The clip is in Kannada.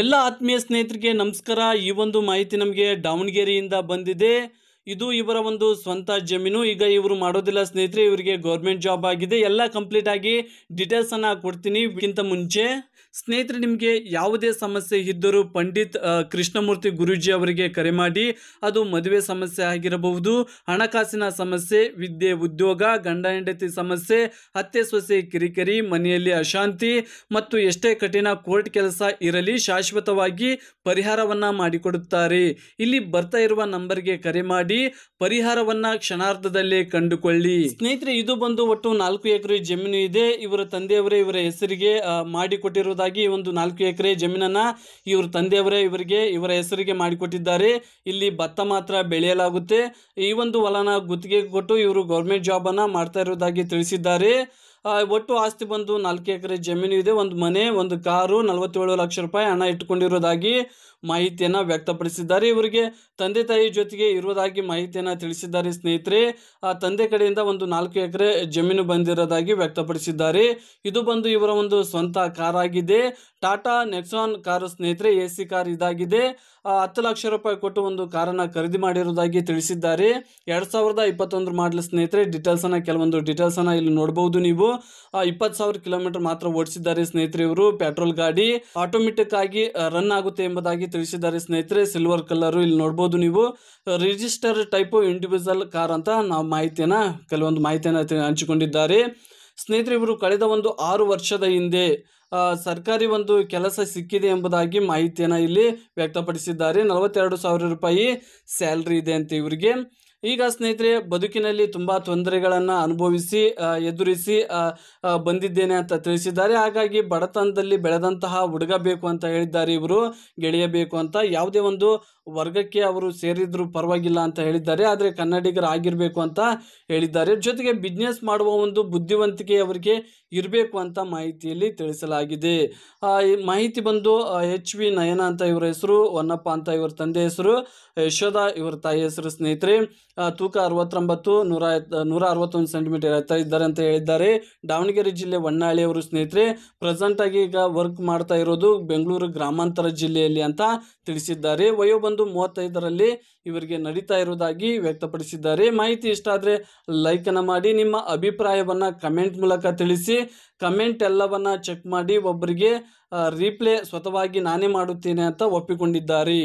ಎಲ್ಲ ಆತ್ಮೀಯ ಸ್ನೇಹಿತರಿಗೆ ನಮಸ್ಕಾರ ಈ ಒಂದು ಮಾಹಿತಿ ನಮಗೆ ದಾವಣಗೆರೆಯಿಂದ ಬಂದಿದೆ ಇದು ಇವರ ಒಂದು ಸ್ವಂತ ಜಮೀನು ಈಗ ಇವರು ಮಾಡೋದಿಲ್ಲ ಸ್ನೇಹಿತರೆ ಇವರಿಗೆ ಗೌರ್ಮೆಂಟ್ ಜಾಬ್ ಆಗಿದೆ ಎಲ್ಲ ಕಂಪ್ಲೀಟ್ ಆಗಿ ಡೀಟೇಲ್ಸ್ ಅನ್ನ ಕೊಡ್ತೀನಿ ಮುಂಚೆ ಸ್ನೇಹಿತರೆ ನಿಮಗೆ ಯಾವುದೇ ಸಮಸ್ಯೆ ಇದ್ದರೂ ಪಂಡಿತ್ ಕೃಷ್ಣಮೂರ್ತಿ ಗುರೂಜಿ ಅವರಿಗೆ ಕರೆ ಮಾಡಿ ಅದು ಮದುವೆ ಸಮಸ್ಯೆ ಆಗಿರಬಹುದು ಹಣಕಾಸಿನ ಸಮಸ್ಯೆ ವಿದ್ಯೆ ಉದ್ಯೋಗ ಗಂಡ ಹೆಂಡತಿ ಸಮಸ್ಯೆ ಅತ್ತೆ ಸೊಸೆ ಕಿರಿಕಿರಿ ಮನೆಯಲ್ಲಿ ಅಶಾಂತಿ ಮತ್ತು ಎಷ್ಟೇ ಕಠಿಣ ಕೋರ್ಟ್ ಕೆಲಸ ಇರಲಿ ಶಾಶ್ವತವಾಗಿ ಪರಿಹಾರವನ್ನು ಮಾಡಿಕೊಡುತ್ತಾರೆ ಇಲ್ಲಿ ಬರ್ತಾ ಇರುವ ನಂಬರ್ಗೆ ಕರೆ ಮಾಡಿ ಪರಿಹಾರವನ್ನ ಕ್ಷಣಾರ್ಧದಲ್ಲಿ ಕಂಡುಕೊಳ್ಳಿ ಸ್ನೇಹಿತರೆ ಇದು ಬಂದು ಒಟ್ಟು ನಾಲ್ಕು ಎಕರೆ ಜಮೀನು ಇದೆ ಇವರ ತಂದೆಯವರೇ ಇವರ ಹೆಸರಿಗೆ ಮಾಡಿಕೊಟ್ಟಿರುವುದಾಗಿ ಒಂದು ನಾಲ್ಕು ಎಕರೆ ಜಮೀನನ್ನ ಇವರ ತಂದೆಯವರೇ ಇವರಿಗೆ ಇವರ ಹೆಸರಿಗೆ ಮಾಡಿಕೊಟ್ಟಿದ್ದಾರೆ ಇಲ್ಲಿ ಭತ್ತ ಮಾತ್ರ ಬೆಳೆಯಲಾಗುತ್ತೆ ಈ ಒಂದು ಹೊಲನ ಗುತ್ತಿಗೆ ಕೊಟ್ಟು ಇವರು ಗೌರ್ಮೆಂಟ್ ಜಾಬ್ ಅನ್ನ ಮಾಡ್ತಾ ಇರುವುದಾಗಿ ತಿಳಿಸಿದ್ದಾರೆ ಒಟ್ಟು ಆಸ್ತಿ ಬಂದು ನಾಲ್ಕು ಎಕರೆ ಜಮೀನು ಇದೆ ಒಂದು ಮನೆ ಒಂದು ಕಾರು ನಲವತ್ತೇಳು ಲಕ್ಷ ರೂಪಾಯಿ ಹಣ ಇಟ್ಟುಕೊಂಡಿರೋದಾಗಿ ಮಾಹಿತಿಯನ್ನ ವ್ಯಕ್ತಪಡಿಸಿದ್ದಾರೆ ಇವರಿಗೆ ತಂದೆ ತಾಯಿ ಜೊತೆಗೆ ಇರುವುದಾಗಿ ಮಾಹಿತಿಯನ್ನ ತಿಳಿಸಿದ್ದಾರೆ ಸ್ನೇಹಿತರೆ ಆ ತಂದೆ ಕಡೆಯಿಂದ ಒಂದು ನಾಲ್ಕು ಎಕರೆ ಜಮೀನು ಬಂದಿರೋದಾಗಿ ವ್ಯಕ್ತಪಡಿಸಿದ್ದಾರೆ ಇದು ಬಂದು ಇವರ ಒಂದು ಸ್ವಂತ ಕಾರ್ ಆಗಿದೆ ಟಾಟಾ ನೆಕ್ಸಾನ್ ಕಾರು ಸ್ನೇಹಿತರೆ ಎ ಸಿ ಕಾರ್ ಇದಾಗಿದೆ ಹತ್ತು ಲಕ್ಷ ರೂಪಾಯಿ ಕೊಟ್ಟು ಒಂದು ಕಾರನ್ನು ಖರೀದಿ ಮಾಡಿರುವುದಾಗಿ ತಿಳಿಸಿದ್ದಾರೆ ಎರಡು ಸಾವಿರದ ಇಪ್ಪತ್ತೊಂದು ಮಾಡಲು ಸ್ನೇಹಿತರೆ ಡೀಟೇಲ್ಸನ್ನು ಕೆಲವೊಂದು ಡೀಟೇಲ್ಸನ್ನು ಇಲ್ಲಿ ನೋಡ್ಬೋದು ನೀವು ಇಪ್ಪತ್ತು ಸಾವಿರ ಕಿಲೋಮೀಟರ್ ಮಾತ್ರ ಓಡಿಸಿದ್ದಾರೆ ಸ್ನೇಹಿತರೆ ಇವರು ಪೆಟ್ರೋಲ್ ಗಾಡಿ ಆಟೋಮೆಟಿಕ್ ಆಗಿ ರನ್ ಆಗುತ್ತೆ ಎಂಬುದಾಗಿ ತಿಳಿಸಿದ್ದಾರೆ ಸ್ನೇಹಿತರೆ ಸಿಲ್ವರ್ ಕಲರ್ ಇಲ್ಲಿ ನೋಡಬಹುದು ನೀವು ರಿಜಿಸ್ಟರ್ ಟೈಪ್ ಇಂಡಿವಿಜುವಲ್ ಕಾರ್ ಅಂತ ನಾವು ಮಾಹಿತಿಯನ್ನ ಕೆಲವೊಂದು ಮಾಹಿತಿಯನ್ನ ಹಂಚಿಕೊಂಡಿದ್ದಾರೆ ಸ್ನೇಹಿತರೆ ಇವರು ಕಳೆದ ಒಂದು ಆರು ವರ್ಷದ ಹಿಂದೆ ಸರ್ಕಾರಿ ಒಂದು ಕೆಲಸ ಸಿಕ್ಕಿದೆ ಎಂಬುದಾಗಿ ಮಾಹಿತಿಯನ್ನು ಇಲ್ಲಿ ವ್ಯಕ್ತಪಡಿಸಿದ್ದಾರೆ ನಲವತ್ತೆರಡು ಸಾವಿರ ರೂಪಾಯಿ ಸ್ಯಾಲ್ರಿ ಇದೆ ಅಂತ ಇವರಿಗೆ ಈಗ ಸ್ನೇಹಿತರೆ ಬದುಕಿನಲ್ಲಿ ತುಂಬ ತೊಂದರೆಗಳನ್ನು ಅನುಭವಿಸಿ ಎದುರಿಸಿ ಬಂದಿದ್ದೇನೆ ಅಂತ ತಿಳಿಸಿದ್ದಾರೆ ಹಾಗಾಗಿ ಬಡತನದಲ್ಲಿ ಬೆಳೆದಂತಹ ಹುಡುಗ ಬೇಕು ಅಂತ ಹೇಳಿದ್ದಾರೆ ಇವರು ಗೆಳೆಯಬೇಕು ಅಂತ ಯಾವುದೇ ಒಂದು ವರ್ಗಕ್ಕೆ ಅವರು ಸೇರಿದ್ರು ಪರವಾಗಿಲ್ಲ ಅಂತ ಹೇಳಿದ್ದಾರೆ ಆದರೆ ಕನ್ನಡಿಗರಾಗಿರಬೇಕು ಅಂತ ಹೇಳಿದ್ದಾರೆ ಜೊತೆಗೆ ಬಿಸ್ನೆಸ್ ಮಾಡುವ ಒಂದು ಬುದ್ಧಿವಂತಿಕೆ ಅವರಿಗೆ ಇರಬೇಕು ಅಂತ ಮಾಹಿತಿಯಲ್ಲಿ ತಿಳಿಸಲಾಗಿದೆ ಮಾಹಿತಿ ಬಂದು ಎಚ್ ವಿ ನಯನ ಅಂತ ಇವರ ಹೆಸರು ಹೊನ್ನಪ್ಪ ಅಂತ ಇವರ ತಂದೆ ಹೆಸರು ಯಶೋಧ ಇವರ ತಾಯಿ ಹೆಸರು ಸ್ನೇಹಿತರೆ ತೂಕ ಅರವತ್ತೊಂಬತ್ತು ನೂರ ನೂರ ಅರವತ್ತೊಂದು ಸೆಂಟಿಮೀಟರ್ ಎತ್ತರ ಇದ್ದಾರೆ ಅಂತ ಹೇಳಿದ್ದಾರೆ ದಾವಣಗೆರೆ ಜಿಲ್ಲೆ ಹೊನ್ನಾಳಿಯವರು ಸ್ನೇಹಿತರೆ ಪ್ರೆಸೆಂಟಾಗಿ ಈಗ ವರ್ಕ್ ಮಾಡ್ತಾ ಇರೋದು ಬೆಂಗಳೂರು ಗ್ರಾಮಾಂತರ ಜಿಲ್ಲೆಯಲ್ಲಿ ಅಂತ ತಿಳಿಸಿದ್ದಾರೆ ವಯೋಬಂಧು ಮೂವತ್ತೈದರಲ್ಲಿ ಇವರಿಗೆ ನಡೀತಾ ಇರುವುದಾಗಿ ವ್ಯಕ್ತಪಡಿಸಿದ್ದಾರೆ ಮಾಹಿತಿ ಇಷ್ಟ ಆದರೆ ಲೈಕನ್ನು ಮಾಡಿ ನಿಮ್ಮ ಅಭಿಪ್ರಾಯವನ್ನು ಕಮೆಂಟ್ ಮೂಲಕ ತಿಳಿಸಿ ಕಮೆಂಟ್ ಎಲ್ಲವನ್ನು ಚೆಕ್ ಮಾಡಿ ಒಬ್ಬರಿಗೆ ರೀಪ್ಲೇ ಸ್ವತವಾಗಿ ನಾನೇ ಮಾಡುತ್ತೇನೆ ಅಂತ ಒಪ್ಪಿಕೊಂಡಿದ್ದಾರೆ